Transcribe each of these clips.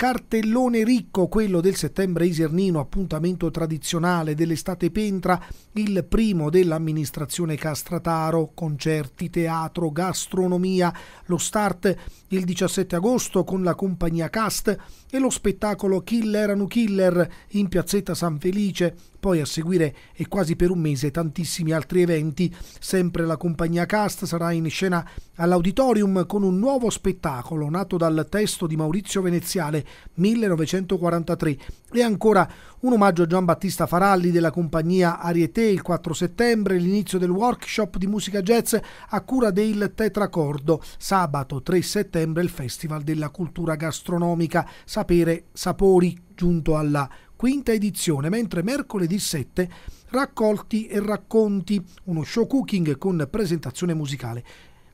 cartellone ricco, quello del settembre isernino, appuntamento tradizionale dell'estate pentra, il primo dell'amministrazione Castrataro, concerti, teatro, gastronomia, lo start il 17 agosto con la compagnia Cast e lo spettacolo Killer Erano Killer in piazzetta San Felice, poi a seguire e quasi per un mese tantissimi altri eventi, sempre la compagnia Cast sarà in scena all'auditorium con un nuovo spettacolo nato dal testo di Maurizio Veneziale 1943 e ancora un omaggio a Gian Battista Faralli della compagnia Ariete il 4 settembre, l'inizio del workshop di musica jazz a cura del Tetracordo, sabato 3 settembre il Festival della Cultura Gastronomica, Sapere Sapori giunto alla quinta edizione, mentre mercoledì 7 raccolti e racconti, uno show cooking con presentazione musicale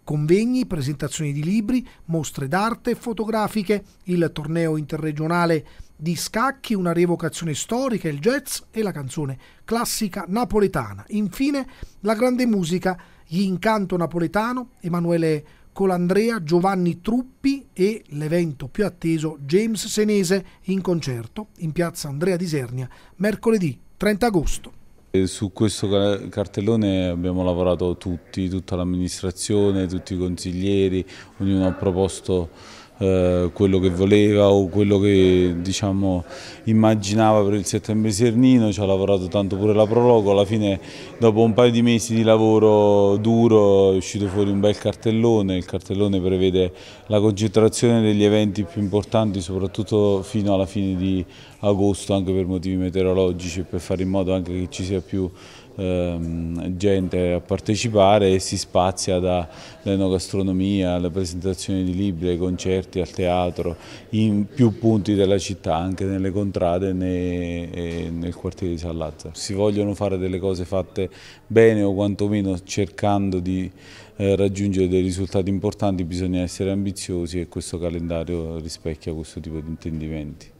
convegni, presentazioni di libri, mostre d'arte e fotografiche, il torneo interregionale di scacchi, una rievocazione storica, il jazz e la canzone classica napoletana. Infine la grande musica, gli incanto napoletano, Emanuele Colandrea, Giovanni Truppi e l'evento più atteso James Senese in concerto in piazza Andrea di Sernia mercoledì 30 agosto. Su questo cartellone abbiamo lavorato tutti, tutta l'amministrazione, tutti i consiglieri, ognuno ha proposto eh, quello che voleva o quello che diciamo, immaginava per il settembre Sernino, ci ha lavorato tanto pure la Prologo, alla fine dopo un paio di mesi di lavoro duro è uscito fuori un bel cartellone, il cartellone prevede la concentrazione degli eventi più importanti soprattutto fino alla fine di agosto anche per motivi meteorologici e per fare in modo anche che ci sia più Ehm, gente a partecipare e si spazia dall'enogastronomia alla presentazione di libri, ai concerti, al teatro, in più punti della città, anche nelle contrade e nel quartiere di San Lazzaro. Si vogliono fare delle cose fatte bene o quantomeno cercando di eh, raggiungere dei risultati importanti bisogna essere ambiziosi e questo calendario rispecchia questo tipo di intendimenti.